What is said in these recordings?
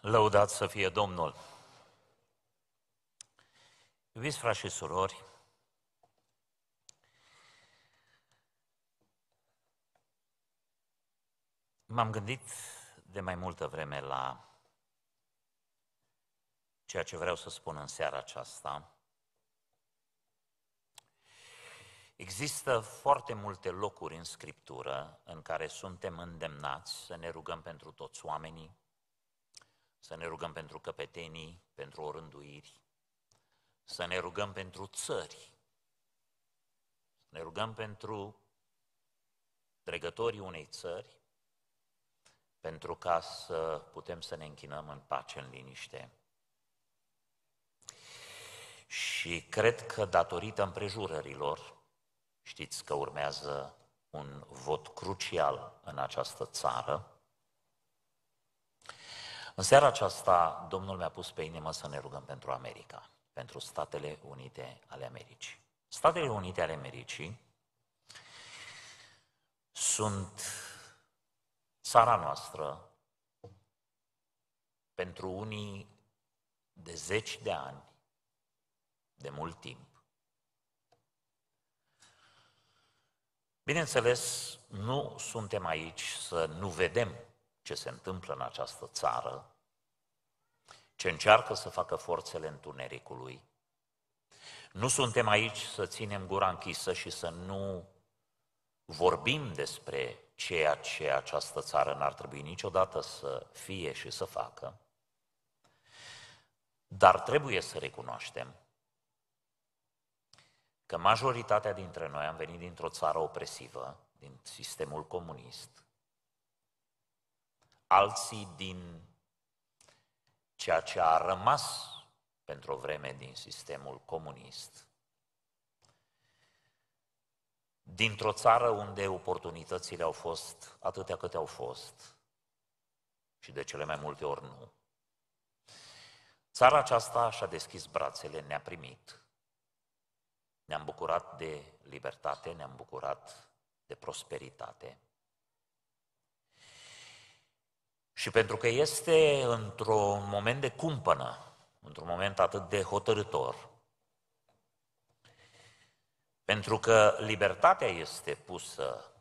Lăudat să fie Domnul! Iubiți frați și surori, m-am gândit de mai multă vreme la ceea ce vreau să spun în seara aceasta. Există foarte multe locuri în Scriptură în care suntem îndemnați să ne rugăm pentru toți oamenii, să ne rugăm pentru căpetenii, pentru orânduiri, să ne rugăm pentru țări, să ne rugăm pentru dregătorii unei țări, pentru ca să putem să ne închinăm în pace, în liniște. Și cred că datorită împrejurărilor, știți că urmează un vot crucial în această țară, în seara aceasta, Domnul mi-a pus pe inimă să ne rugăm pentru America, pentru Statele Unite ale Americii. Statele Unite ale Americii sunt țara noastră pentru unii de zeci de ani, de mult timp. Bineînțeles, nu suntem aici să nu vedem ce se întâmplă în această țară, ce încearcă să facă forțele întunericului. Nu suntem aici să ținem gura închisă și să nu vorbim despre ceea ce această țară n-ar trebui niciodată să fie și să facă, dar trebuie să recunoaștem că majoritatea dintre noi am venit dintr-o țară opresivă, din sistemul comunist, alții din ceea ce a rămas pentru o vreme din sistemul comunist, dintr-o țară unde oportunitățile au fost atâtea câte au fost și de cele mai multe ori nu. Țara aceasta și-a deschis brațele, ne-a primit, ne-am bucurat de libertate, ne-am bucurat de prosperitate. Și pentru că este într-un moment de cumpănă, într-un moment atât de hotărător, pentru că libertatea este pusă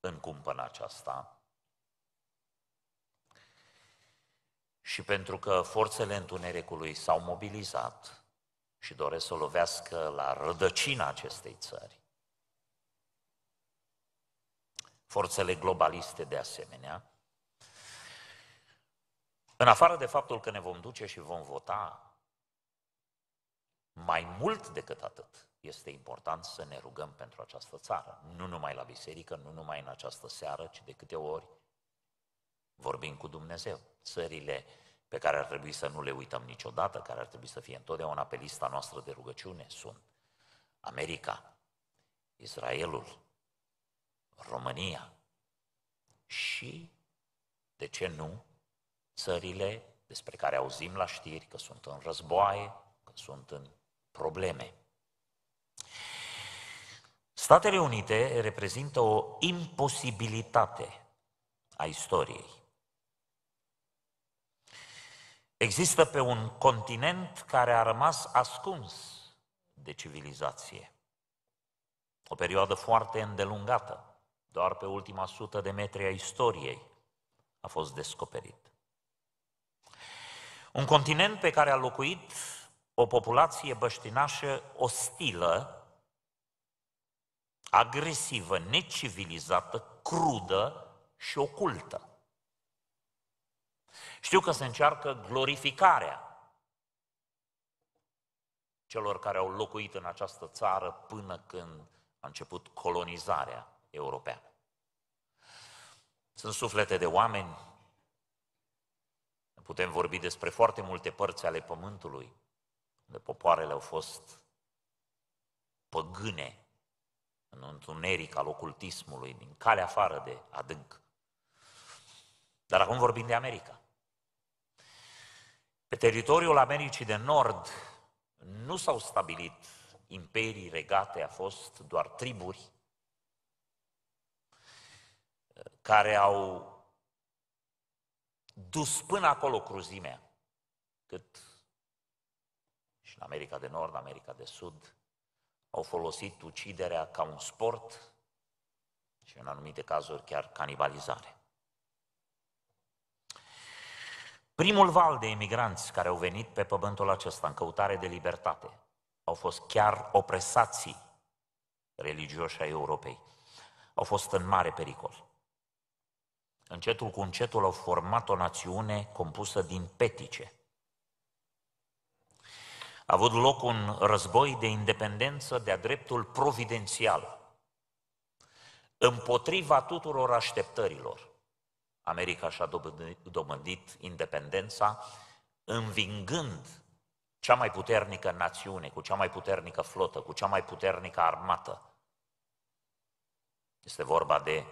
în cumpănă aceasta și pentru că forțele întunericului s-au mobilizat și doresc să lovească la rădăcina acestei țări, forțele globaliste de asemenea, în afară de faptul că ne vom duce și vom vota, mai mult decât atât, este important să ne rugăm pentru această țară. Nu numai la biserică, nu numai în această seară, ci de câte ori vorbim cu Dumnezeu. Țările pe care ar trebui să nu le uităm niciodată, care ar trebui să fie întotdeauna pe lista noastră de rugăciune, sunt America, Israelul, România și, de ce nu, țările despre care auzim la știri că sunt în războaie, că sunt în probleme. Statele Unite reprezintă o imposibilitate a istoriei. Există pe un continent care a rămas ascuns de civilizație. O perioadă foarte îndelungată, doar pe ultima sută de metri a istoriei, a fost descoperit. Un continent pe care a locuit o populație băștinașă ostilă, agresivă, necivilizată, crudă și ocultă. Știu că se încearcă glorificarea celor care au locuit în această țară până când a început colonizarea europeană. Sunt suflete de oameni Putem vorbi despre foarte multe părți ale pământului, unde popoarele au fost păgâne, în întuneric al ocultismului, din calea afară de adânc. Dar acum vorbim de America. Pe teritoriul Americii de Nord nu s-au stabilit imperii regate, a fost doar triburi care au dus până acolo cruzimea. Cât și în America de Nord, America de Sud, au folosit uciderea ca un sport și în anumite cazuri chiar canibalizare. Primul val de emigranți care au venit pe pământul acesta în căutare de libertate au fost chiar opresații religioși ai Europei. Au fost în mare pericol. Încetul cu încetul au format o națiune compusă din petice. A avut loc un război de independență de-a dreptul providențial, împotriva tuturor așteptărilor. America și-a domândit independența, învingând cea mai puternică națiune, cu cea mai puternică flotă, cu cea mai puternică armată. Este vorba de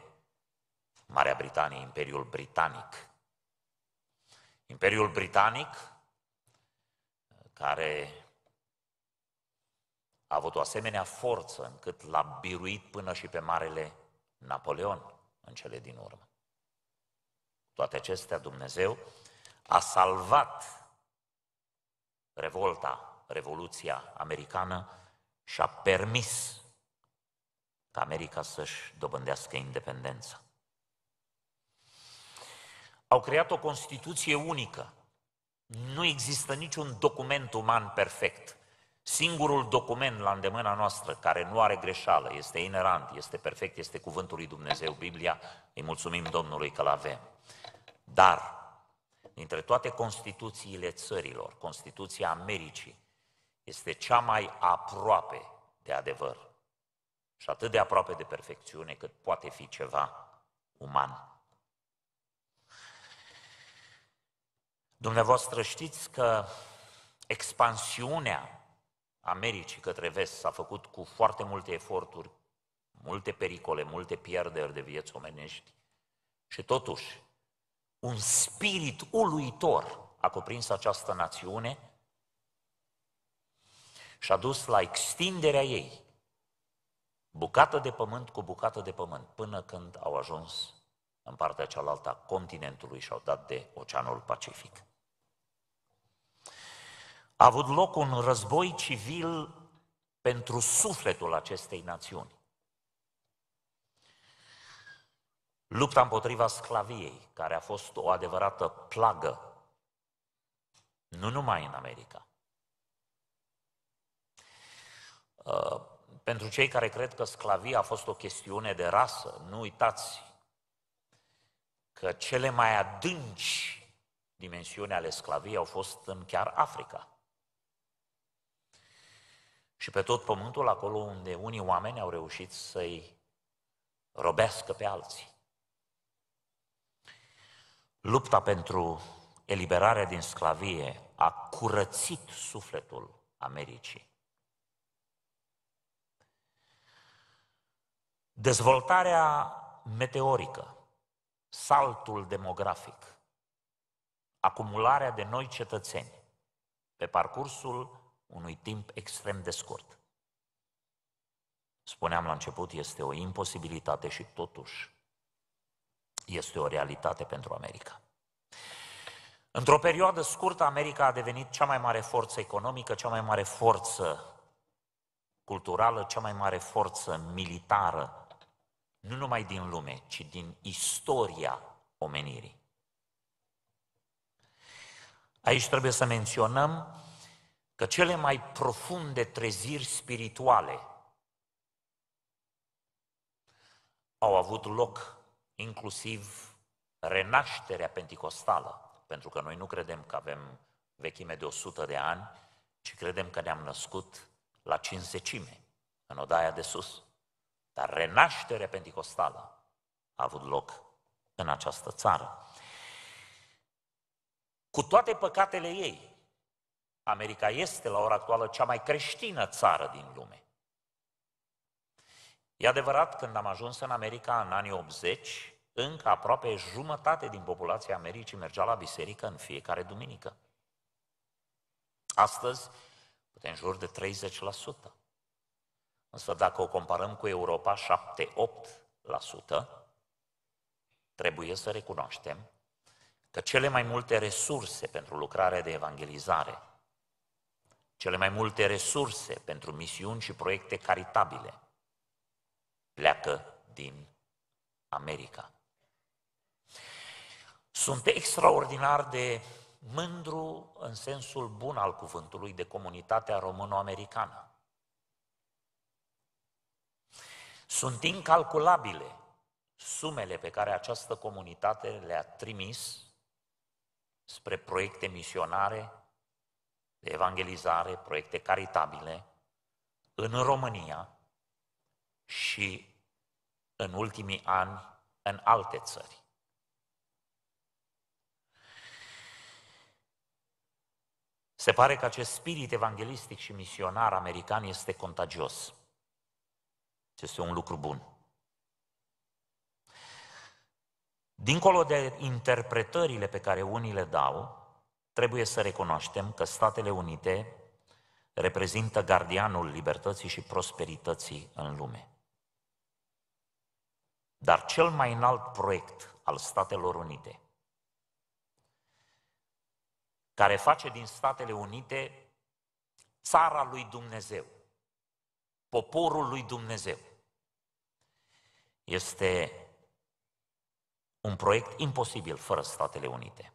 Marea Britanie, Imperiul Britanic. Imperiul Britanic, care a avut o asemenea forță încât l-a biruit până și pe Marele Napoleon în cele din urmă. Toate acestea, Dumnezeu a salvat revolta, Revoluția Americană și a permis ca America să-și dobândească independența. Au creat o Constituție unică. Nu există niciun document uman perfect. Singurul document la îndemâna noastră care nu are greșeală, este inerant, este perfect, este Cuvântul lui Dumnezeu, Biblia. Îi mulțumim Domnului că-l avem. Dar, dintre toate Constituțiile țărilor, Constituția Americii este cea mai aproape de adevăr și atât de aproape de perfecțiune cât poate fi ceva uman. Dumneavoastră știți că expansiunea Americii către vest s-a făcut cu foarte multe eforturi, multe pericole, multe pierderi de vieți omenești și totuși un spirit uluitor a cuprins această națiune și a dus la extinderea ei, bucată de pământ cu bucată de pământ, până când au ajuns în partea cealaltă a continentului și au dat de Oceanul Pacific a avut loc un război civil pentru sufletul acestei națiuni. Lupta împotriva sclaviei, care a fost o adevărată plagă, nu numai în America. Uh, pentru cei care cred că sclavia a fost o chestiune de rasă, nu uitați că cele mai adânci dimensiuni ale sclaviei au fost în chiar Africa și pe tot pământul, acolo unde unii oameni au reușit să-i robească pe alții. Lupta pentru eliberarea din sclavie a curățit sufletul Americii. Dezvoltarea meteorică, saltul demografic, acumularea de noi cetățeni pe parcursul unui timp extrem de scurt. Spuneam la început, este o imposibilitate și totuși este o realitate pentru America. Într-o perioadă scurtă, America a devenit cea mai mare forță economică, cea mai mare forță culturală, cea mai mare forță militară, nu numai din lume, ci din istoria omenirii. Aici trebuie să menționăm că cele mai profunde treziri spirituale au avut loc inclusiv renașterea pentecostală, pentru că noi nu credem că avem vechime de 100 de ani, ci credem că ne-am născut la cinzecime, în odaia de sus. Dar renașterea pentecostală a avut loc în această țară. Cu toate păcatele ei, America este la ora actuală cea mai creștină țară din lume. E adevărat, când am ajuns în America în anii 80, încă aproape jumătate din populația Americii mergea la biserică în fiecare duminică. Astăzi, poate în jur de 30%. Însă dacă o comparăm cu Europa, 7-8%, trebuie să recunoaștem că cele mai multe resurse pentru lucrarea de evangelizare cele mai multe resurse pentru misiuni și proiecte caritabile pleacă din America. Sunt extraordinar de mândru în sensul bun al cuvântului de comunitatea româno-americană. Sunt incalculabile sumele pe care această comunitate le-a trimis spre proiecte misionare de evangelizare, proiecte caritabile în România și în ultimii ani în alte țări. Se pare că acest spirit evanghelistic și misionar american este contagios. Este un lucru bun. Dincolo de interpretările pe care unii le dau, Trebuie să recunoaștem că Statele Unite reprezintă gardianul libertății și prosperității în lume. Dar cel mai înalt proiect al Statelor Unite, care face din Statele Unite țara lui Dumnezeu, poporul lui Dumnezeu, este un proiect imposibil fără Statele Unite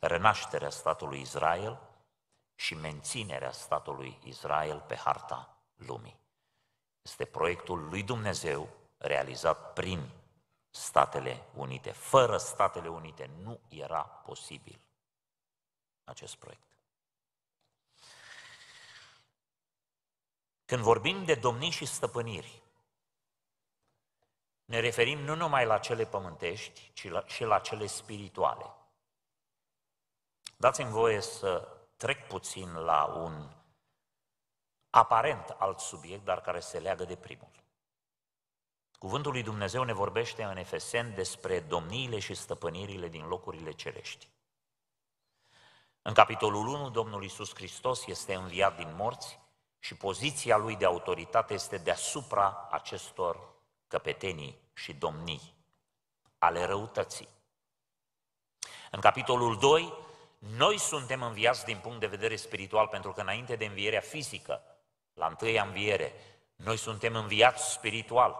renașterea statului Israel și menținerea statului Israel pe harta lumii. Este proiectul lui Dumnezeu realizat prin Statele Unite. Fără Statele Unite nu era posibil acest proiect. Când vorbim de domnii și stăpâniri, ne referim nu numai la cele pământești, ci la, și la cele spirituale. Dați-mi voie să trec puțin la un aparent alt subiect, dar care se leagă de primul. Cuvântul lui Dumnezeu ne vorbește în Efesen despre domniile și stăpânirile din locurile cerești. În capitolul 1, Domnul Isus Hristos este înviat din morți și poziția lui de autoritate este deasupra acestor căpetenii și domnii ale răutății. În capitolul 2, noi suntem înviați din punct de vedere spiritual, pentru că înainte de învierea fizică, la întâia înviere, noi suntem înviați spiritual.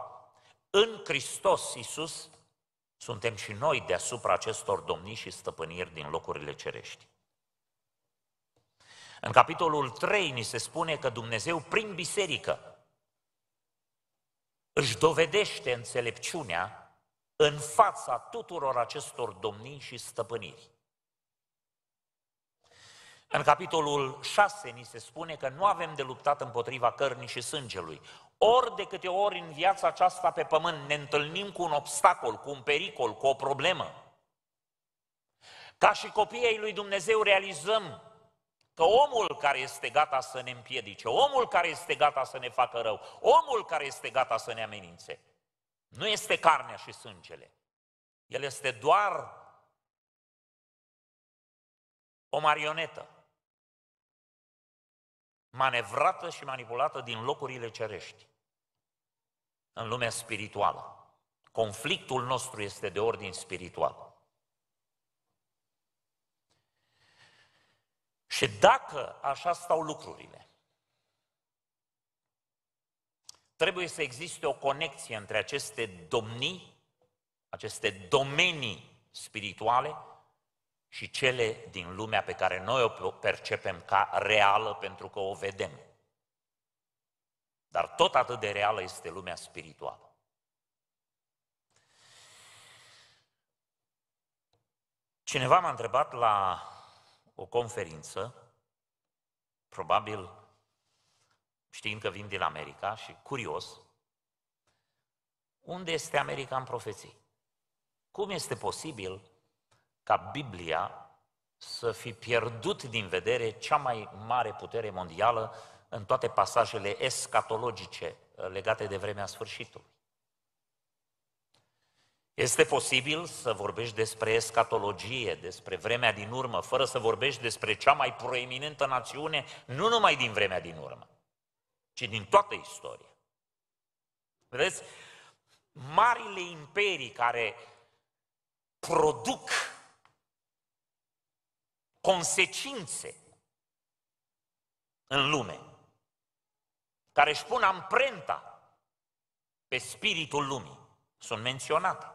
În Hristos Iisus suntem și noi deasupra acestor domnii și stăpâniri din locurile cerești. În capitolul 3 ni se spune că Dumnezeu, prin biserică, își dovedește înțelepciunea în fața tuturor acestor domnii și stăpâniri. În capitolul 6 ni se spune că nu avem de luptat împotriva cărnii și sângelui. Ori de câte ori în viața aceasta pe pământ ne întâlnim cu un obstacol, cu un pericol, cu o problemă, ca și copiii lui Dumnezeu realizăm că omul care este gata să ne împiedice, omul care este gata să ne facă rău, omul care este gata să ne amenințe, nu este carnea și sângele. El este doar o marionetă manevrată și manipulată din locurile cerești, în lumea spirituală. Conflictul nostru este de ordin spiritual. Și dacă așa stau lucrurile, trebuie să existe o conexie între aceste domnii, aceste domenii spirituale și cele din lumea pe care noi o percepem ca reală pentru că o vedem. Dar tot atât de reală este lumea spirituală. Cineva m-a întrebat la o conferință, probabil știind că vin din America și curios, unde este America în profeții? Cum este posibil ca Biblia să fi pierdut din vedere cea mai mare putere mondială în toate pasajele escatologice uh, legate de vremea sfârșitului. Este posibil să vorbești despre escatologie, despre vremea din urmă, fără să vorbești despre cea mai proeminentă națiune, nu numai din vremea din urmă, ci din toată istoria. Vedeți? Marile imperii care produc consecințe în lume, care își pun amprenta pe spiritul lumii. Sunt menționate.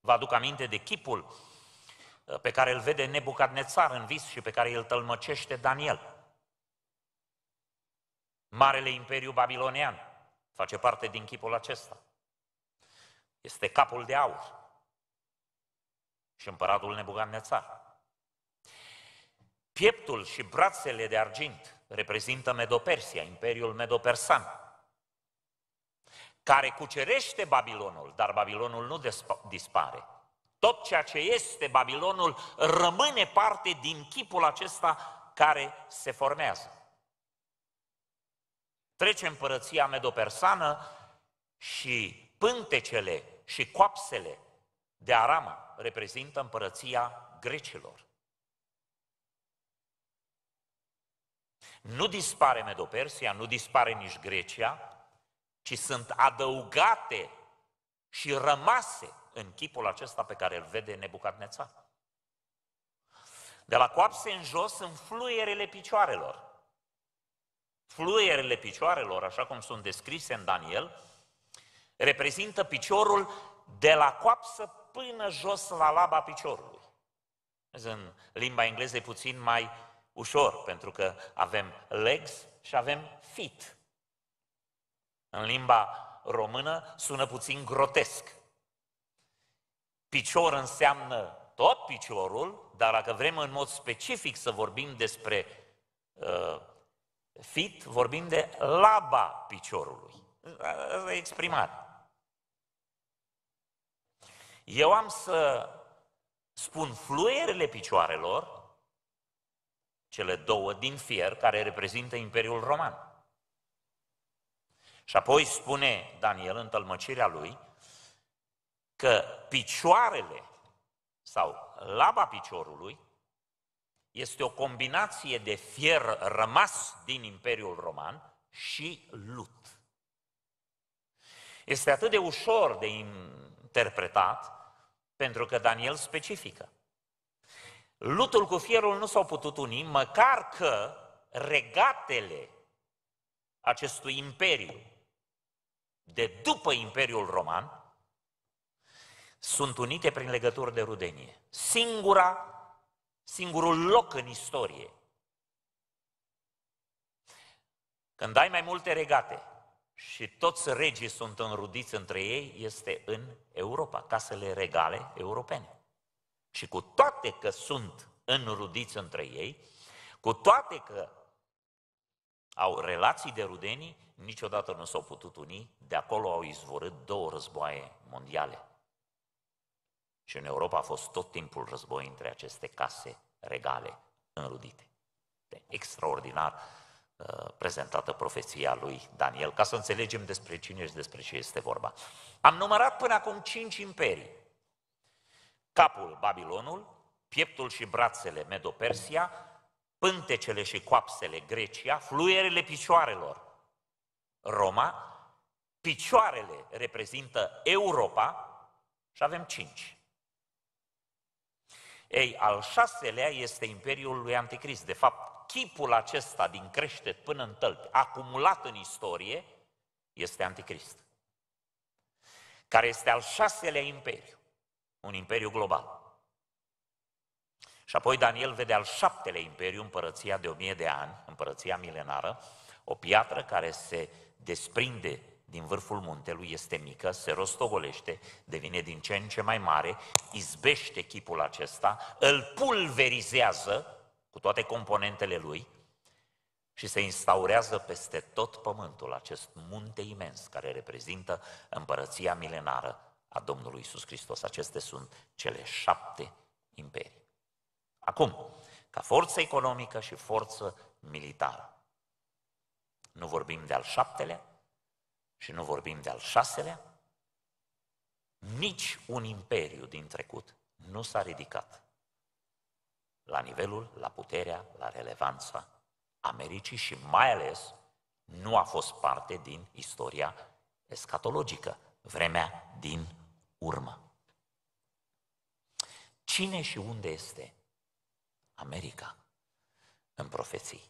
Vă aduc aminte de chipul uh, pe care îl vede Nebucadnețar în vis și pe care îl tălmăcește Daniel. Marele Imperiu Babilonian face parte din chipul acesta. Este capul de aur și împăratul Nebucadnețar. Pieptul și brațele de argint reprezintă Medopersia, Imperiul Medopersan, care cucerește Babilonul, dar Babilonul nu dispare. Tot ceea ce este Babilonul rămâne parte din chipul acesta care se formează. Trece împărăția medopersană și pântecele și coapsele de Arama reprezintă împărăția grecilor. Nu dispare Medopersia, nu dispare nici Grecia, ci sunt adăugate și rămase în chipul acesta pe care îl vede Nebucadnețar. De la coapse în jos sunt fluierele picioarelor. Fluierele picioarelor, așa cum sunt descrise în Daniel, reprezintă piciorul de la coapsă până jos la laba piciorului. În limba engleză e puțin mai ușor, pentru că avem legs și avem fit. În limba română sună puțin grotesc. Picior înseamnă tot piciorul, dar dacă vrem în mod specific să vorbim despre uh, fit, vorbim de laba piciorului. Asta e exprimare. Eu am să spun fluierele picioarelor cele două din fier care reprezintă Imperiul Roman. Și apoi spune Daniel în tălmăcirea lui că picioarele sau laba piciorului este o combinație de fier rămas din Imperiul Roman și lut. Este atât de ușor de interpretat pentru că Daniel specifică. Lutul cu fierul nu s-au putut uni, măcar că regatele acestui imperiu de după Imperiul Roman sunt unite prin legături de rudenie. Singura, singurul loc în istorie. Când ai mai multe regate și toți regii sunt înrudiți între ei, este în Europa, casele regale europene. Și cu toate că sunt înrudiți între ei, cu toate că au relații de rudenii, niciodată nu s-au putut uni, de acolo au izvorât două războaie mondiale. Și în Europa a fost tot timpul război între aceste case regale înrudite. De extraordinar uh, prezentată profeția lui Daniel, ca să înțelegem despre cine și despre ce este vorba. Am numărat până acum cinci imperii capul Babilonul, pieptul și brațele Medopersia, pântecele și coapsele Grecia, fluierele picioarelor Roma, picioarele reprezintă Europa și avem cinci. Ei, al șaselea este Imperiul lui Anticrist. De fapt, chipul acesta din creștet până în tălpi, acumulat în istorie, este Anticrist, care este al șaselea imperiu un imperiu global. Și apoi Daniel vede al șaptele imperiu, împărăția de o mie de ani, împărăția milenară, o piatră care se desprinde din vârful muntelui, este mică, se rostogolește, devine din ce în ce mai mare, izbește chipul acesta, îl pulverizează cu toate componentele lui și se instaurează peste tot pământul acest munte imens care reprezintă împărăția milenară a Domnului Isus Hristos. Acestea sunt cele șapte imperii. Acum, ca forță economică și forță militară. Nu vorbim de al șaptelea și nu vorbim de al șaselea. Nici un imperiu din trecut nu s-a ridicat la nivelul, la puterea, la relevanța Americii și mai ales nu a fost parte din istoria escatologică, vremea din urmă. Cine și unde este America în profeții?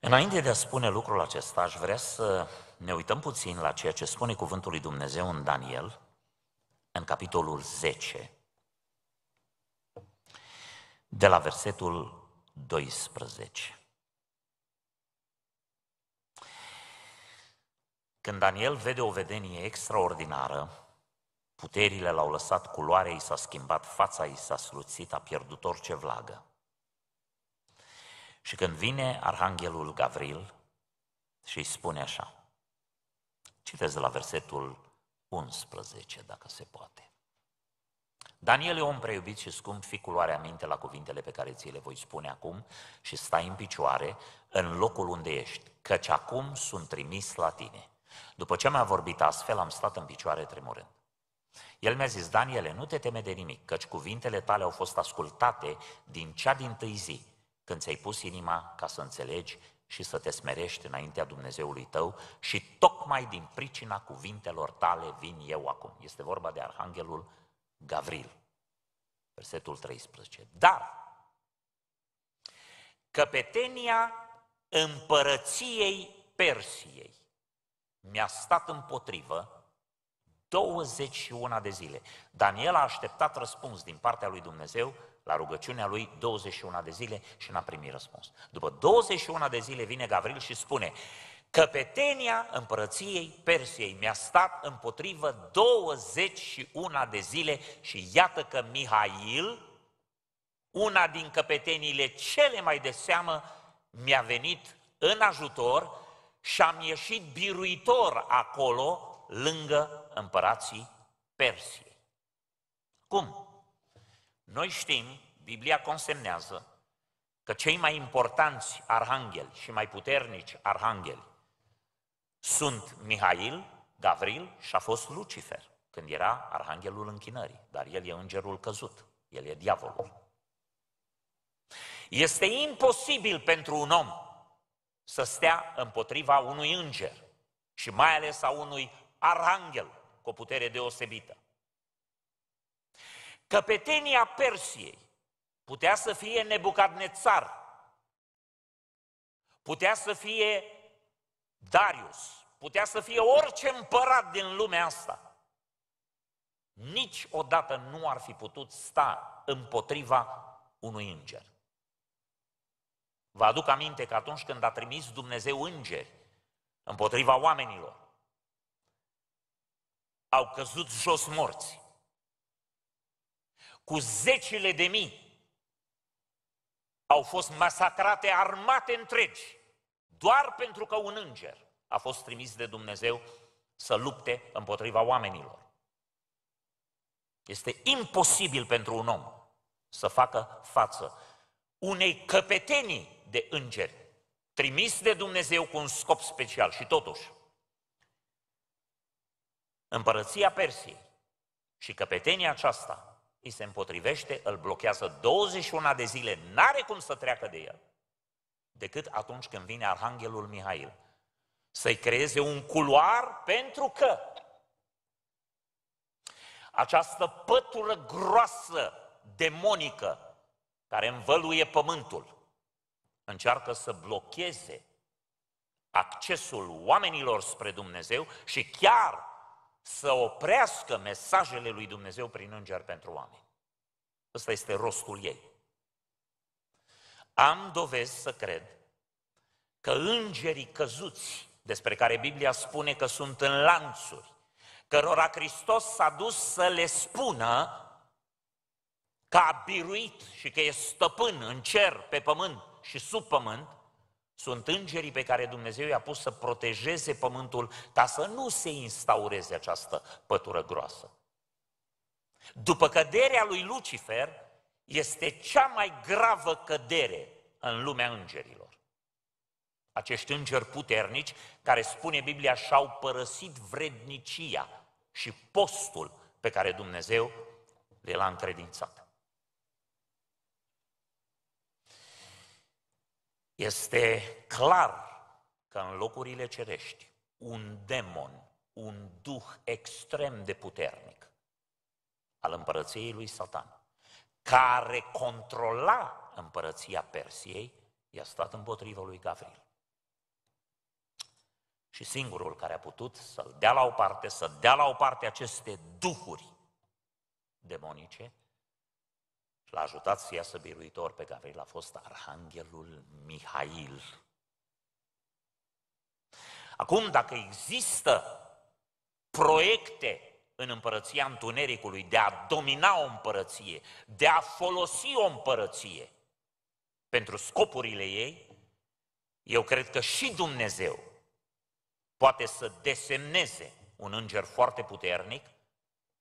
Înainte de a spune lucrul acesta, aș vrea să ne uităm puțin la ceea ce spune cuvântul lui Dumnezeu în Daniel, în capitolul 10, de la versetul 12. Când Daniel vede o vedenie extraordinară, puterile l-au lăsat, culoarea i s-a schimbat, fața i s-a sluțit, a pierdut orice vlagă. Și când vine Arhanghelul Gavril și îi spune așa, citez de la versetul 11, dacă se poate. Daniel e om preiubit și scump, fi culoarea minte la cuvintele pe care ți le voi spune acum și stai în picioare în locul unde ești, căci acum sunt trimis la tine. După ce mi-a vorbit astfel, am stat în picioare tremurând. El mi-a zis, Daniele, nu te teme de nimic, căci cuvintele tale au fost ascultate din cea din tâi zi, când ți-ai pus inima ca să înțelegi și să te smerești înaintea Dumnezeului tău și tocmai din pricina cuvintelor tale vin eu acum. Este vorba de Arhanghelul Gavril, versetul 13. Dar căpetenia împărăției Persiei mi-a stat împotrivă 21 de zile. Daniel a așteptat răspuns din partea lui Dumnezeu la rugăciunea lui 21 de zile și n-a primit răspuns. După 21 de zile vine Gavril și spune Căpetenia împărăției Persiei mi-a stat împotrivă 21 de zile și iată că Mihail, una din căpeteniile cele mai de seamă, mi-a venit în ajutor și am ieșit biruitor acolo, lângă împărații Persiei. Cum? Noi știm, Biblia consemnează, că cei mai importanți arhangeli și mai puternici arhangeli sunt Mihail, Gavril și a fost Lucifer, când era arhanghelul închinării, dar el e îngerul căzut, el e diavolul. Este imposibil pentru un om să stea împotriva unui înger și mai ales a unui arhanghel cu o putere deosebită. Căpetenia Persiei putea să fie Nebucadnețar, putea să fie Darius, putea să fie orice împărat din lumea asta. Niciodată nu ar fi putut sta împotriva unui înger. Vă aduc aminte că atunci când a trimis Dumnezeu îngeri împotriva oamenilor, au căzut jos morți. Cu zecile de mii au fost masacrate armate întregi, doar pentru că un înger a fost trimis de Dumnezeu să lupte împotriva oamenilor. Este imposibil pentru un om să facă față unei căpetenii de îngeri, trimis de Dumnezeu cu un scop special și totuși, împărăția Persiei și căpetenia aceasta îi se împotrivește, îl blochează 21 de zile, n-are cum să treacă de el, decât atunci când vine Arhanghelul Mihail să-i creeze un culoar pentru că această pătură groasă, demonică, care învăluie pământul, încearcă să blocheze accesul oamenilor spre Dumnezeu și chiar să oprească mesajele lui Dumnezeu prin înger pentru oameni. Ăsta este rostul ei. Am dovezi să cred că îngerii căzuți, despre care Biblia spune că sunt în lanțuri, cărora Hristos s-a dus să le spună că a biruit și că e stăpân în cer, pe pământ, și sub pământ sunt îngerii pe care Dumnezeu i-a pus să protejeze pământul ca să nu se instaureze această pătură groasă. După căderea lui Lucifer, este cea mai gravă cădere în lumea îngerilor. Acești îngeri puternici, care spune Biblia, și-au părăsit vrednicia și postul pe care Dumnezeu le a încredințat. Este clar că în locurile cerești, un demon, un duh extrem de puternic al împărăției lui Satan, care controla împărăția Persiei, i-a stat împotriva lui Gavril. Și singurul care a putut să-l dea la o parte, să dea la o parte aceste duhuri demonice, și l-a ajutat să iasă biruitor pe Gavril, a fost arhanghelul Mihail. Acum, dacă există proiecte în împărăția întunericului, de a domina o împărăție, de a folosi o împărăție pentru scopurile ei, eu cred că și Dumnezeu poate să desemneze un înger foarte puternic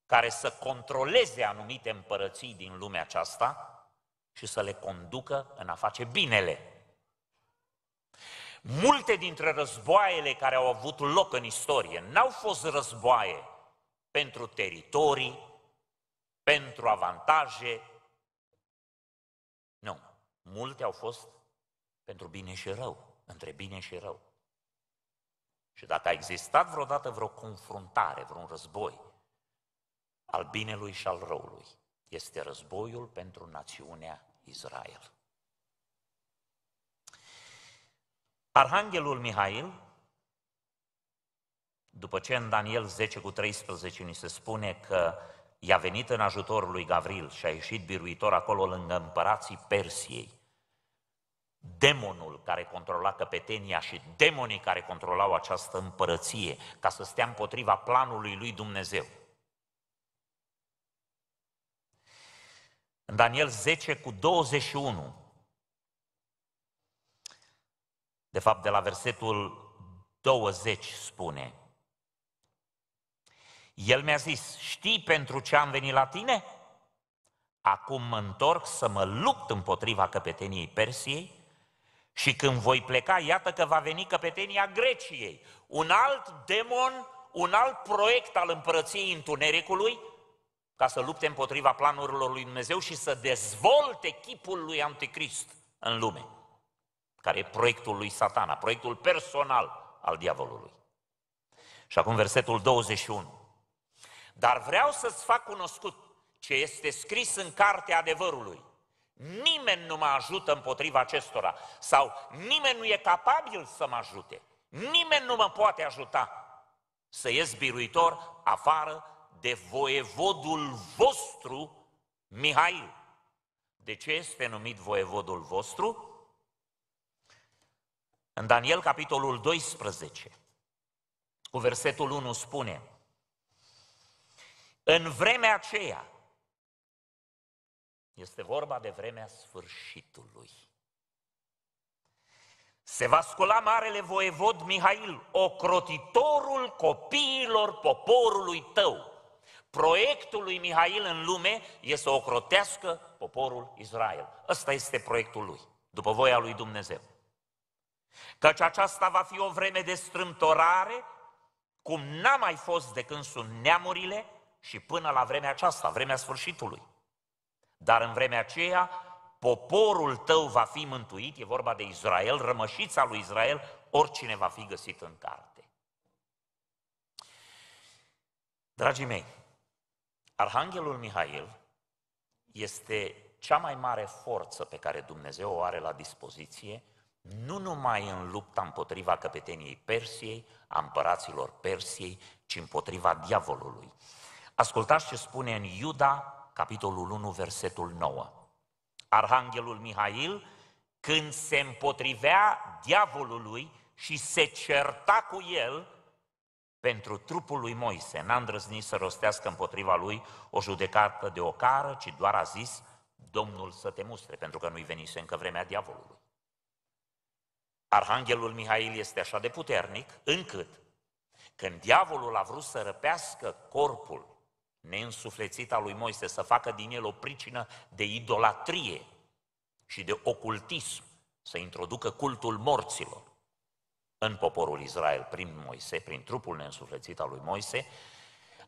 care să controleze anumite împărății din lumea aceasta și să le conducă în a face binele. Multe dintre războaiele care au avut loc în istorie n-au fost războaie pentru teritorii, pentru avantaje. Nu. Multe au fost pentru bine și rău, între bine și rău. Și dacă a existat vreodată vreo confruntare, vreun război, al binelui și al răului. Este războiul pentru națiunea Israel. Arhanghelul Mihail, după ce în Daniel 10 cu 13 ni se spune că i-a venit în ajutorul lui Gavril și a ieșit biruitor acolo lângă împărații Persiei, demonul care controla căpetenia și demonii care controlau această împărăție ca să stea împotriva planului lui Dumnezeu. În Daniel 10 cu 21. De fapt, de la versetul 20 spune. El mi-a zis, știi pentru ce am venit la tine? Acum mă întorc să mă lupt împotriva căpeteniei Persiei și când voi pleca, iată că va veni căpetenia Greciei, un alt demon, un alt proiect al împărăției întunericului, ca să lupte împotriva planurilor lui Dumnezeu și să dezvolte chipul lui Anticrist în lume, care e proiectul lui Satana, proiectul personal al diavolului. Și acum versetul 21. Dar vreau să-ți fac cunoscut ce este scris în cartea adevărului. Nimeni nu mă ajută împotriva acestora sau nimeni nu e capabil să mă ajute. Nimeni nu mă poate ajuta să ies biruitor afară de voievodul vostru, Mihail. De ce este numit voievodul vostru? În Daniel, capitolul 12, cu versetul 1 spune, În vremea aceea, este vorba de vremea sfârșitului, se va scula marele voievod Mihail, ocrotitorul copiilor poporului tău. Proiectul lui Mihail în lume e să ocrotească poporul Israel. Ăsta este proiectul lui, după voia lui Dumnezeu. Căci aceasta va fi o vreme de strâmtorare, cum n-a mai fost de când sunt neamurile și până la vremea aceasta, vremea sfârșitului. Dar în vremea aceea, poporul tău va fi mântuit, e vorba de Israel, rămășița lui Israel, oricine va fi găsit în carte. Dragii mei, Arhanghelul Mihail este cea mai mare forță pe care Dumnezeu o are la dispoziție, nu numai în lupta împotriva căpeteniei Persiei, a împăraților Persiei, ci împotriva diavolului. Ascultați ce spune în Iuda, capitolul 1, versetul 9. Arhanghelul Mihail, când se împotrivea diavolului și se certa cu el, pentru trupul lui Moise n-a îndrăznit să rostească împotriva lui o judecată de ocară, ci doar a zis, Domnul să te mustre, pentru că nu-i venise încă vremea diavolului. Arhanghelul Mihail este așa de puternic, încât când diavolul a vrut să răpească corpul neînsuflețit al lui Moise, să facă din el o pricină de idolatrie și de ocultism, să introducă cultul morților, în poporul Israel prin Moise, prin trupul neînsuflețit al lui Moise,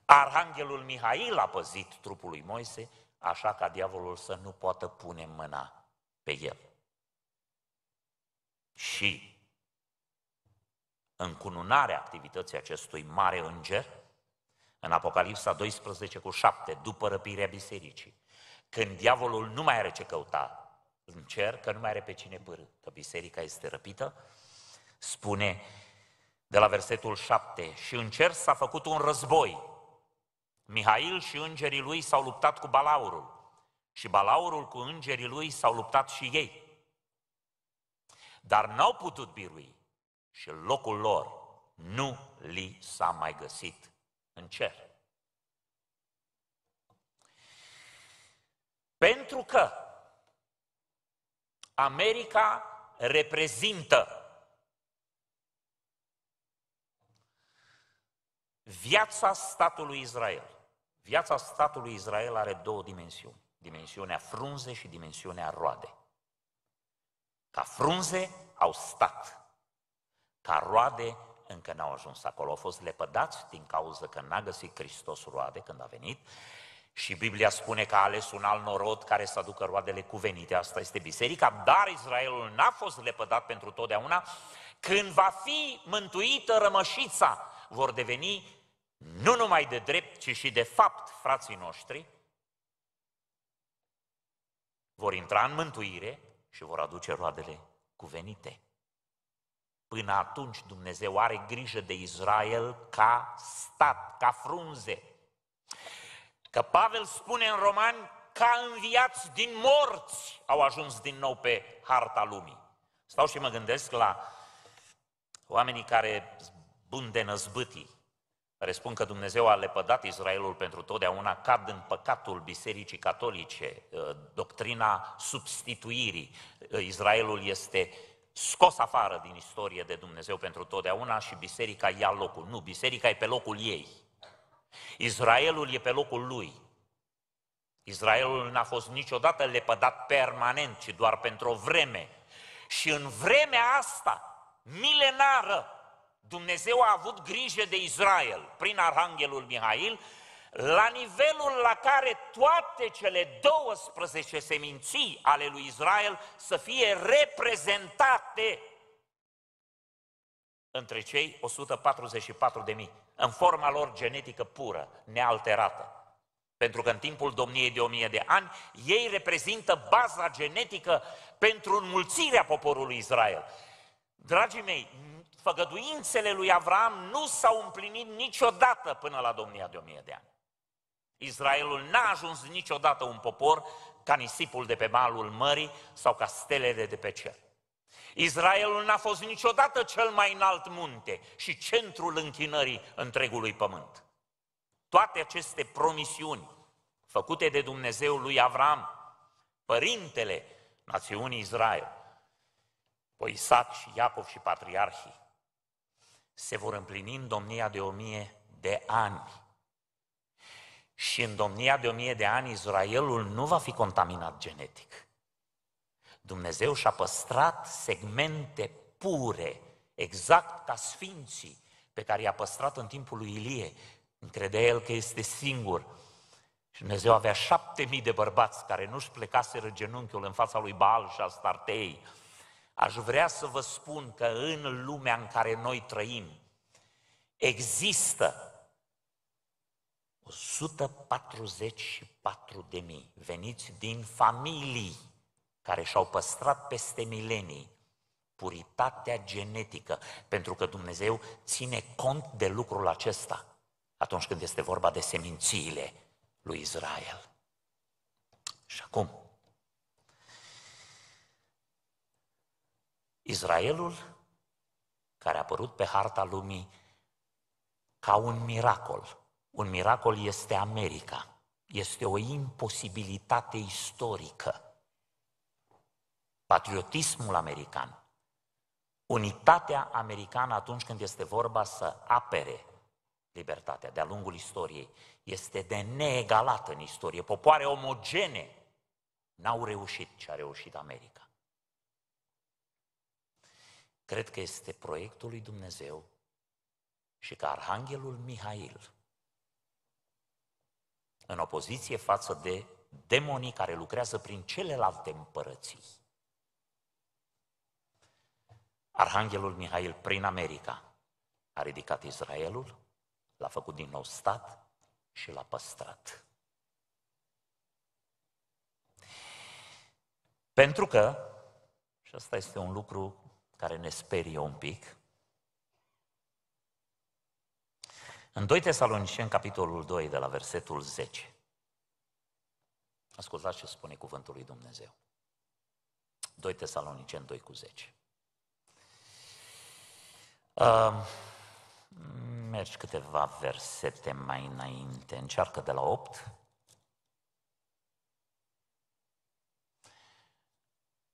Arhanghelul Mihail a păzit trupul lui Moise, așa ca diavolul să nu poată pune mâna pe el. Și în cununarea activității acestui mare înger, în Apocalipsa 12 cu 7, după răpirea bisericii, când diavolul nu mai are ce căuta în cer, că nu mai are pe cine pârâ, că biserica este răpită, spune de la versetul 7, și în cer s-a făcut un război. Mihail și îngerii lui s-au luptat cu Balaurul și Balaurul cu îngerii lui s-au luptat și ei. Dar n-au putut birui și locul lor nu li s-a mai găsit în cer. Pentru că America reprezintă Viața statului Israel. Viața statului Israel are două dimensiuni. Dimensiunea frunze și dimensiunea roade. Ca frunze au stat. Ca roade încă n-au ajuns acolo. Au fost lepădați din cauza că n-a găsit Hristos roade când a venit. Și Biblia spune că a ales un alt norod care să aducă roadele cuvenite. Asta este biserica. Dar Israelul n-a fost lepădat pentru totdeauna. Când va fi mântuită rămășița, vor deveni nu numai de drept, ci și de fapt frații noștri, vor intra în mântuire și vor aduce roadele cuvenite. Până atunci Dumnezeu are grijă de Israel ca stat, ca frunze. Că Pavel spune în Romani, ca înviați din morți au ajuns din nou pe harta lumii. Stau și mă gândesc la oamenii care bun de năzbâtii, care spun că Dumnezeu a lepădat Israelul pentru totdeauna, cad în păcatul Bisericii Catolice, ă, doctrina substituirii. Israelul este scos afară din istorie de Dumnezeu pentru totdeauna și biserica ia locul. Nu, biserica e pe locul ei. Israelul e pe locul lui. Israelul n-a fost niciodată lepădat permanent, ci doar pentru o vreme. Și în vremea asta, milenară, Dumnezeu a avut grijă de Israel prin Arhanghelul Mihail, la nivelul la care toate cele 12 seminții ale lui Israel să fie reprezentate între cei 144 de mii în forma lor genetică pură, nealterată. Pentru că în timpul domniei de 1000 de ani, ei reprezintă baza genetică pentru înmulțirea poporului Israel. Dragii mei, făgăduințele lui Avram nu s-au împlinit niciodată până la domnia de o mie de ani. Israelul n-a ajuns niciodată un popor ca nisipul de pe malul mării sau ca stelele de pe cer. Israelul n-a fost niciodată cel mai înalt munte și centrul închinării întregului pământ. Toate aceste promisiuni făcute de Dumnezeu lui Avram, părintele națiunii Israel, Poisac și Iacov și patriarhii, se vor împlini în domnia de o mie de ani. Și în domnia de o mie de ani, Israelul nu va fi contaminat genetic. Dumnezeu și-a păstrat segmente pure, exact ca sfinții pe care i-a păstrat în timpul lui Ilie. Credea el că este singur. Și Dumnezeu avea șapte mii de bărbați care nu-și plecaseră genunchiul în fața lui Baal și a Astartei aș vrea să vă spun că în lumea în care noi trăim există 144 de mii veniți din familii care și-au păstrat peste milenii puritatea genetică, pentru că Dumnezeu ține cont de lucrul acesta atunci când este vorba de semințiile lui Israel. Și acum, Israelul care a apărut pe harta lumii ca un miracol. Un miracol este America. Este o imposibilitate istorică. Patriotismul american, unitatea americană atunci când este vorba să apere libertatea de-a lungul istoriei, este de neegalată în istorie. Popoare omogene n-au reușit ce a reușit America. Cred că este proiectul lui Dumnezeu și că Arhanghelul Mihail, în opoziție față de demonii care lucrează prin celelalte împărății, Arhanghelul Mihail prin America a ridicat Israelul, l-a făcut din nou stat și l-a păstrat. Pentru că, și asta este un lucru care ne sperie un pic. În 2 Tesaloniceni, capitolul 2, de la versetul 10. Ascultați ce spune cuvântul lui Dumnezeu. 2 Tesaloniceni 2 cu 10. Uh, mergi câteva versete mai înainte. Încearcă de la 8.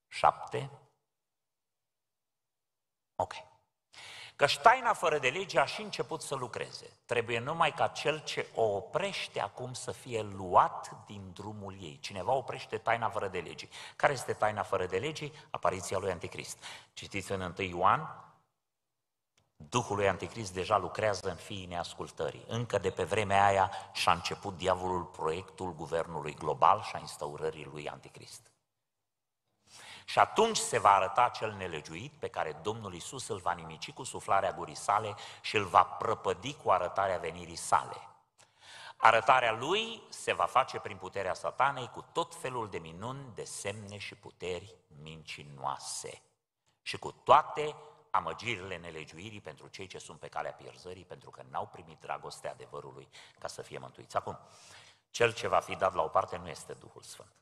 șapte. Ok. Că taina fără de lege a și început să lucreze. Trebuie numai ca cel ce o oprește acum să fie luat din drumul ei. Cineva oprește taina fără de lege. Care este taina fără de lege? Apariția lui Anticrist. Citiți în 1 Ioan, Duhul lui Anticrist deja lucrează în fiii neascultării. Încă de pe vremea aia și-a început diavolul proiectul guvernului global și a instaurării lui Anticrist. Și atunci se va arăta cel nelegiuit pe care Domnul Isus îl va nimici cu suflarea gurii sale și îl va prăpădi cu arătarea venirii sale. Arătarea lui se va face prin puterea satanei cu tot felul de minuni, de semne și puteri mincinoase și cu toate amăgirile nelegiuirii pentru cei ce sunt pe calea pierzării, pentru că n-au primit dragostea adevărului ca să fie mântuiți. Acum, cel ce va fi dat la o parte nu este Duhul Sfânt.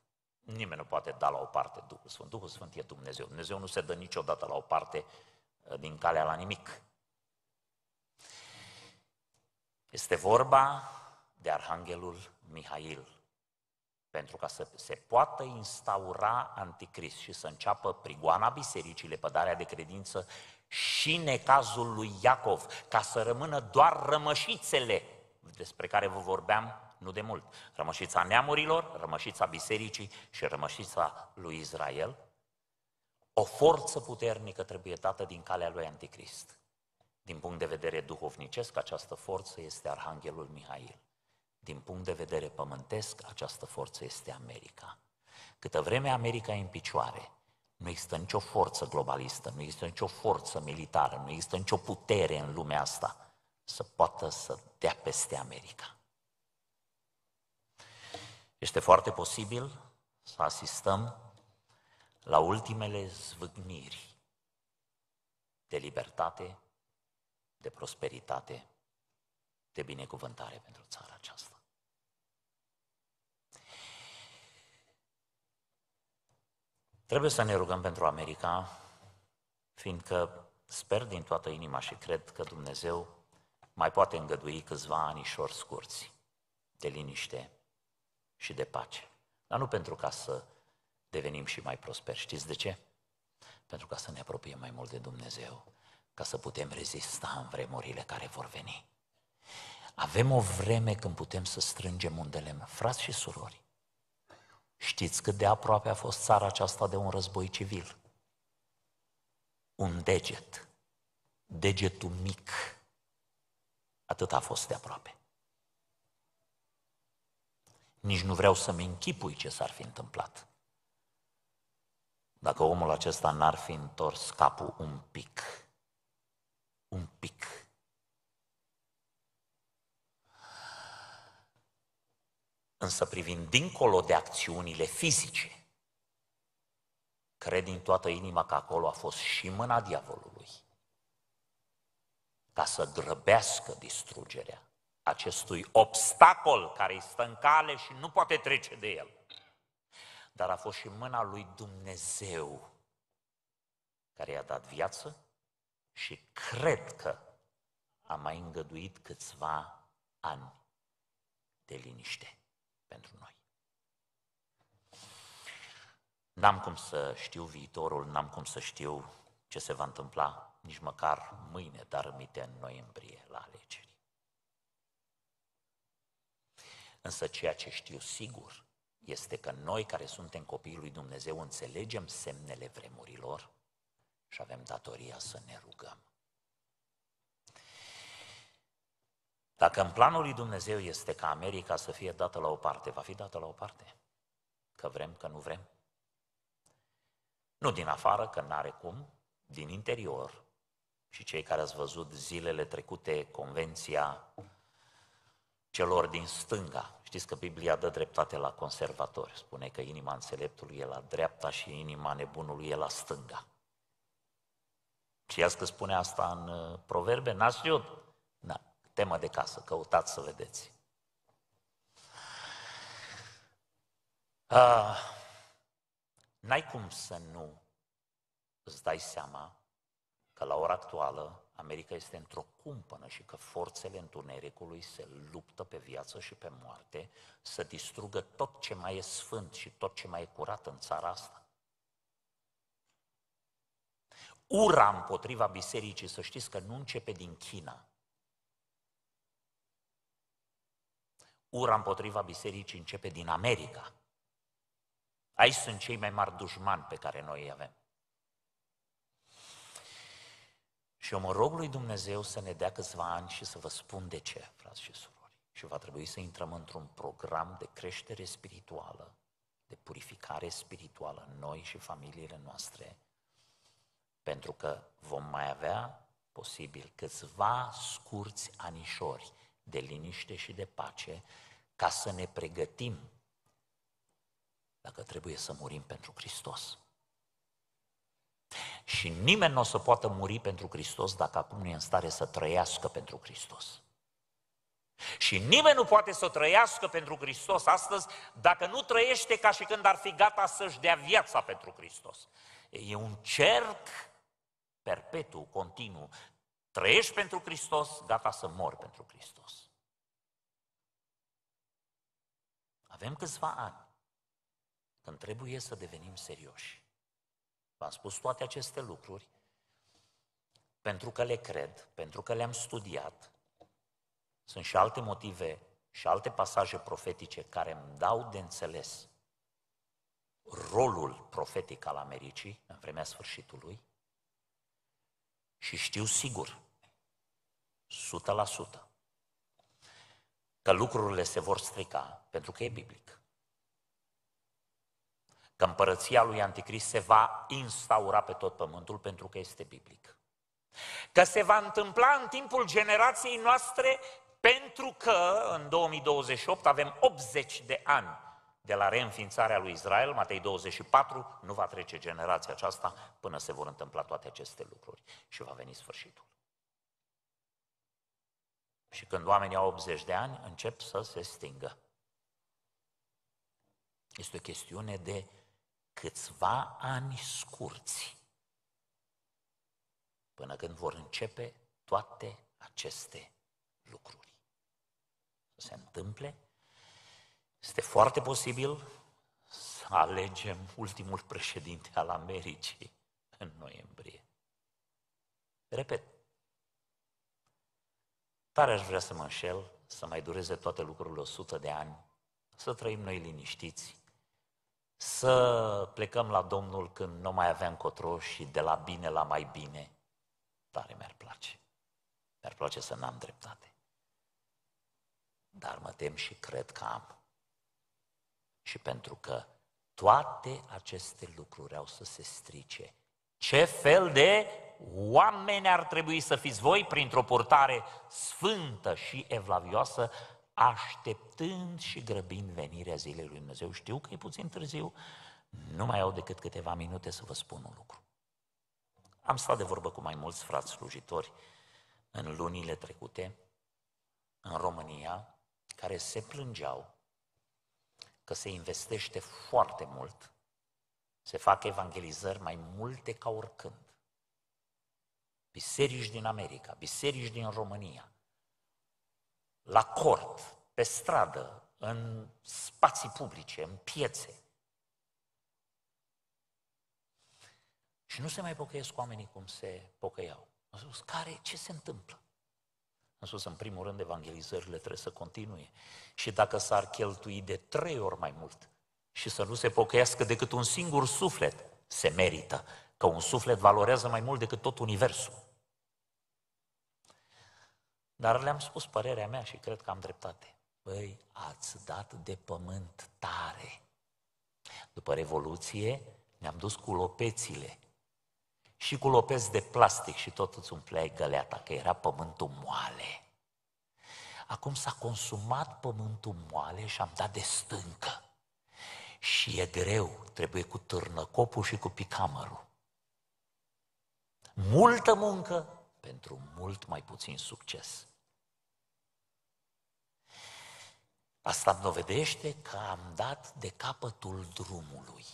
Nimeni nu poate da la o parte Duhul Sfânt. Duhul Sfânt e Dumnezeu. Dumnezeu nu se dă niciodată la o parte uh, din calea la nimic. Este vorba de Arhanghelul Mihail. Pentru ca să se poată instaura anticrist și să înceapă prigoana bisericii, lepădarea de credință și necazul lui Iacov, ca să rămână doar rămășițele despre care vă vorbeam nu de mult. Rămășița neamurilor, rămășița bisericii și rămășița lui Israel, o forță puternică trebuie dată din calea lui Anticrist. Din punct de vedere duhovnicesc, această forță este Arhanghelul Mihail. Din punct de vedere pământesc, această forță este America. Câtă vreme America e în picioare, nu există nicio forță globalistă, nu există nicio forță militară, nu există nicio putere în lumea asta să poată să dea peste America. Este foarte posibil să asistăm la ultimele zvâgniri de libertate, de prosperitate, de binecuvântare pentru țara aceasta. Trebuie să ne rugăm pentru America, fiindcă sper din toată inima și cred că Dumnezeu mai poate îngădui câțiva anișori scurți de liniște și de pace. Dar nu pentru ca să devenim și mai prosperi. Știți de ce? Pentru ca să ne apropiem mai mult de Dumnezeu, ca să putem rezista în vremurile care vor veni. Avem o vreme când putem să strângem un lemn, frați și surori. Știți cât de aproape a fost țara aceasta de un război civil? Un deget, degetul mic, atât a fost de aproape. Nici nu vreau să-mi închipui ce s-ar fi întâmplat. Dacă omul acesta n-ar fi întors capul un pic, un pic. Însă privind dincolo de acțiunile fizice, cred din toată inima că acolo a fost și mâna diavolului ca să grăbească distrugerea acestui obstacol care îi stă în cale și nu poate trece de el. Dar a fost și mâna lui Dumnezeu care i-a dat viață și cred că a mai îngăduit câțiva ani de liniște pentru noi. N-am cum să știu viitorul, n-am cum să știu ce se va întâmpla nici măcar mâine, dar minte în noiembrie la alegeri. Însă ceea ce știu sigur este că noi care suntem copiii lui Dumnezeu înțelegem semnele vremurilor și avem datoria să ne rugăm. Dacă în planul lui Dumnezeu este ca America să fie dată la o parte, va fi dată la o parte? Că vrem, că nu vrem? Nu din afară, că n-are cum, din interior. Și cei care ați văzut zilele trecute convenția celor din stânga. Știți că Biblia dă dreptate la conservatori. Spune că inima înțeleptului e la dreapta și inima nebunului e la stânga. Știați că spune asta în uh, proverbe? N-ați știut? temă de casă, căutați să vedeți. Uh, n-ai cum să nu îți dai seama că la ora actuală America este într-o cumpănă și că forțele întunericului se luptă pe viață și pe moarte să distrugă tot ce mai e sfânt și tot ce mai e curat în țara asta. Ura împotriva bisericii, să știți că nu începe din China. Ura împotriva bisericii începe din America. Aici sunt cei mai mari dușmani pe care noi îi avem. Și eu mă rog lui Dumnezeu să ne dea câțiva ani și să vă spun de ce, frați și surori. Și va trebui să intrăm într-un program de creștere spirituală, de purificare spirituală în noi și familiile noastre, pentru că vom mai avea posibil câțiva scurți anișori de liniște și de pace ca să ne pregătim dacă trebuie să murim pentru Hristos. Și nimeni nu o să poată muri pentru Hristos dacă acum nu e în stare să trăiască pentru Hristos. Și nimeni nu poate să trăiască pentru Hristos astăzi dacă nu trăiește ca și când ar fi gata să-și dea viața pentru Hristos. E un cerc perpetu, continuu. Trăiești pentru Hristos, gata să mor pentru Hristos. Avem câțiva ani când trebuie să devenim serioși. V-am spus toate aceste lucruri pentru că le cred, pentru că le-am studiat. Sunt și alte motive și alte pasaje profetice care îmi dau de înțeles rolul profetic al Americii în vremea sfârșitului și știu sigur, 100%, că lucrurile se vor strica pentru că e biblic că împărăția lui Anticrist se va instaura pe tot pământul pentru că este biblic. Că se va întâmpla în timpul generației noastre pentru că în 2028 avem 80 de ani de la reînființarea lui Israel, Matei 24, nu va trece generația aceasta până se vor întâmpla toate aceste lucruri și va veni sfârșitul. Și când oamenii au 80 de ani, încep să se stingă. Este o chestiune de câțiva ani scurți până când vor începe toate aceste lucruri. Să se întâmple, este foarte posibil să alegem ultimul președinte al Americii în noiembrie. Repet, tare aș vrea să mă înșel, să mai dureze toate lucrurile 100 de ani, să trăim noi liniștiți, să plecăm la Domnul când nu mai aveam cotro și de la bine la mai bine, tare mi-ar place. Mi-ar place să n-am dreptate. Dar mă tem și cred că am. Și pentru că toate aceste lucruri au să se strice. Ce fel de oameni ar trebui să fiți voi printr-o portare sfântă și evlavioasă așteptând și grăbind venirea zilei lui Dumnezeu. Știu că e puțin târziu, nu mai au decât câteva minute să vă spun un lucru. Am stat de vorbă cu mai mulți frați slujitori în lunile trecute, în România, care se plângeau că se investește foarte mult, se fac evangelizări mai multe ca oricând. Biserici din America, biserici din România, la cort, pe stradă, în spații publice, în piețe. Și nu se mai pocăiesc oamenii cum se pocăiau. Am spus, care, ce se întâmplă? Am spus, în primul rând, evangelizările trebuie să continue. Și dacă s-ar cheltui de trei ori mai mult și să nu se pocăiască decât un singur suflet, se merită. Că un suflet valorează mai mult decât tot universul. Dar le-am spus părerea mea și cred că am dreptate. Băi, ați dat de pământ tare. După Revoluție ne-am dus cu lopețile și cu lopeți de plastic și tot îți umpleai găleata, că era pământul moale. Acum s-a consumat pământul moale și am dat de stâncă. Și e greu, trebuie cu târnăcopul și cu picamărul. Multă muncă pentru mult mai puțin succes. Asta îmi dovedește că am dat de capătul drumului.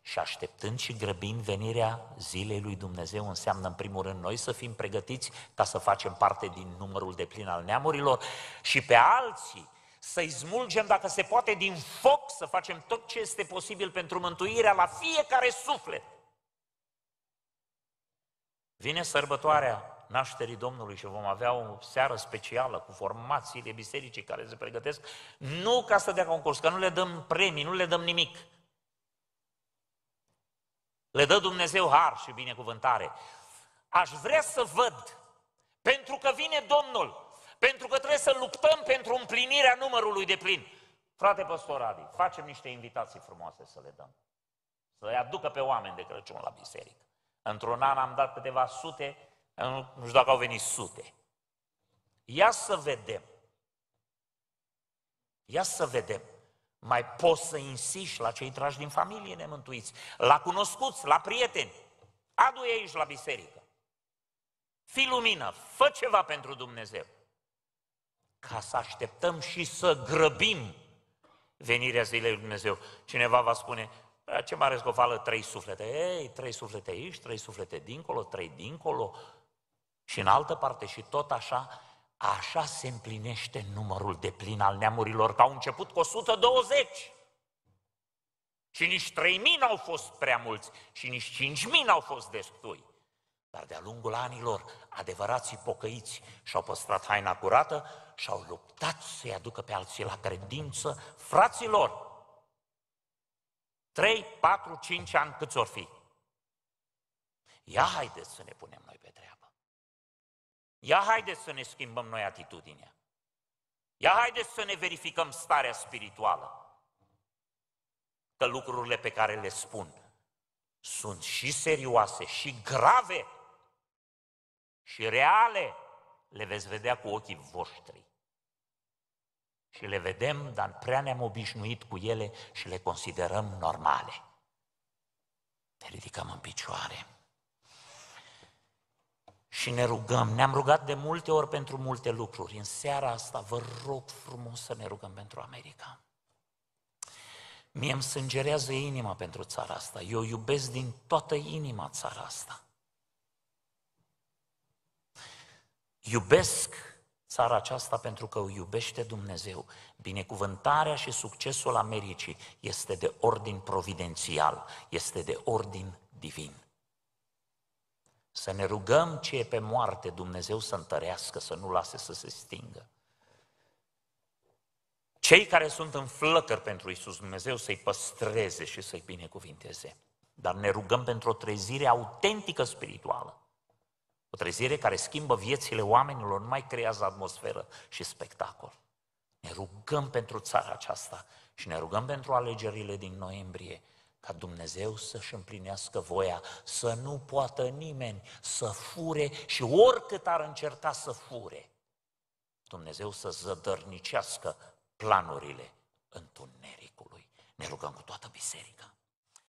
Și așteptând și grăbind venirea zilei lui Dumnezeu înseamnă în primul rând noi să fim pregătiți ca să facem parte din numărul de plin al neamurilor și pe alții să-i smulgem dacă se poate din foc, să facem tot ce este posibil pentru mântuirea la fiecare suflet. Vine sărbătoarea nașterii Domnului și vom avea o seară specială cu formațiile bisericii care se pregătesc, nu ca să dea concurs, că nu le dăm premii, nu le dăm nimic. Le dă Dumnezeu har și binecuvântare. Aș vrea să văd, pentru că vine Domnul, pentru că trebuie să luptăm pentru împlinirea numărului de plin. Frate păstor Adi, facem niște invitații frumoase să le dăm. Să le aducă pe oameni de Crăciun la biserică. Într-un an am dat câteva sute nu, știu dacă au venit sute. Ia să vedem. Ia să vedem. Mai poți să insiști la cei tragi din familie nemântuiți, la cunoscuți, la prieteni. Adu aici la biserică. Fi lumină, fă ceva pentru Dumnezeu. Ca să așteptăm și să grăbim venirea zilei lui Dumnezeu. Cineva va spune, ce mare scofală, trei suflete. Ei, trei suflete aici, trei suflete dincolo, trei dincolo, și în altă parte și tot așa, așa se împlinește numărul de plin al neamurilor, că au început cu 120. Și nici 3.000 n-au fost prea mulți și nici 5.000 n-au fost destui. Dar de-a lungul anilor, adevărații pocăiți și-au păstrat haina curată și-au luptat să-i aducă pe alții la credință fraților. 3, 4, 5 ani câți or fi? Ia haideți să ne punem noi pe treabă. Ia haideți să ne schimbăm noi atitudinea. Ia haideți să ne verificăm starea spirituală. Că lucrurile pe care le spun sunt și serioase, și grave, și reale, le veți vedea cu ochii voștri. Și le vedem, dar prea ne-am obișnuit cu ele și le considerăm normale. Ne ridicăm în picioare și ne rugăm. Ne-am rugat de multe ori pentru multe lucruri. În seara asta vă rog frumos să ne rugăm pentru America. Mie îmi sângerează inima pentru țara asta. Eu iubesc din toată inima țara asta. Iubesc țara aceasta pentru că o iubește Dumnezeu. Binecuvântarea și succesul Americii este de ordin providențial, este de ordin divin. Să ne rugăm ce e pe moarte Dumnezeu să întărească, să nu lase să se stingă. Cei care sunt în flăcări pentru Isus Dumnezeu să-i păstreze și să-i binecuvinteze. Dar ne rugăm pentru o trezire autentică spirituală. O trezire care schimbă viețile oamenilor, nu mai creează atmosferă și spectacol. Ne rugăm pentru țara aceasta și ne rugăm pentru alegerile din noiembrie ca Dumnezeu să-și împlinească voia, să nu poată nimeni să fure și oricât ar încerca să fure, Dumnezeu să zădărnicească planurile întunericului. Ne rugăm cu toată biserica.